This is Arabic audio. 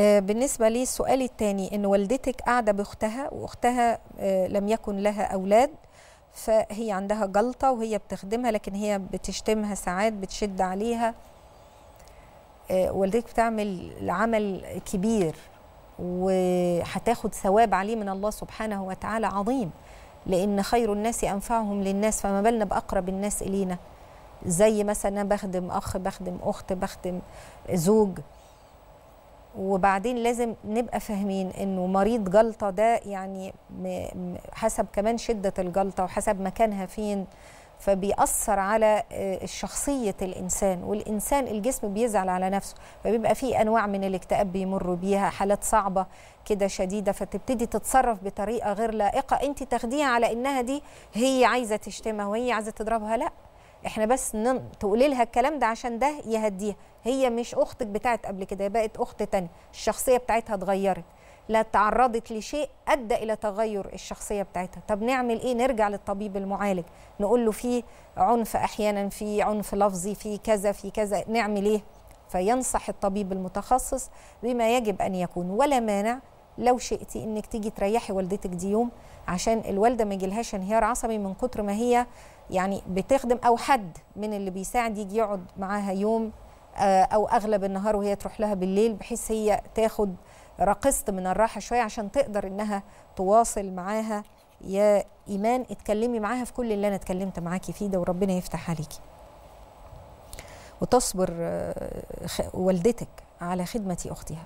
آه، بالنسبه للسؤال الثاني ان والدتك قاعده باختها واختها آه، لم يكن لها اولاد فهي عندها جلطه وهي بتخدمها لكن هي بتشتمها ساعات بتشد عليها آه، والدتك بتعمل عمل كبير وهتاخد ثواب عليه من الله سبحانه وتعالى عظيم لان خير الناس انفعهم للناس فما بالنا باقرب الناس الينا زي مثلا انا بخدم اخ بخدم اخت بخدم زوج وبعدين لازم نبقى فاهمين انه مريض جلطه ده يعني حسب كمان شده الجلطه وحسب مكانها فين فبيأثر على آه، شخصية الإنسان والإنسان الجسم بيزعل على نفسه فبيبقى فيه أنواع من الاكتئاب بيمروا بيها حالات صعبة كده شديدة فتبتدي تتصرف بطريقة غير لائقة أنت تاخديها على إنها دي هي عايزة تشتمها وهي عايزة تضربها لأ احنا بس تقولي لها الكلام ده عشان ده يهديها هي مش اختك بتاعت قبل كده بقت اخت تانية الشخصيه بتاعتها اتغيرت لا تعرضت لشيء ادى الى تغير الشخصيه بتاعتها طب نعمل ايه نرجع للطبيب المعالج نقول له في عنف احيانا في عنف لفظي في كذا في كذا نعمل ايه فينصح الطبيب المتخصص بما يجب ان يكون ولا مانع لو شئتي انك تيجي تريحي والدتك دي يوم عشان الوالده ما يجيلهاش انهيار عصبي من كتر ما هي يعني بتخدم او حد من اللي بيساعد يجي يقعد معاها يوم آه، او اغلب النهار وهي تروح لها بالليل بحيث هي تاخد رقصت من الراحه شويه عشان تقدر انها تواصل معاها يا ايمان اتكلمي معاها في كل اللي انا اتكلمت معاكي فيه ده وربنا يفتح عليكي وتصبر آه، والدتك على خدمه اختها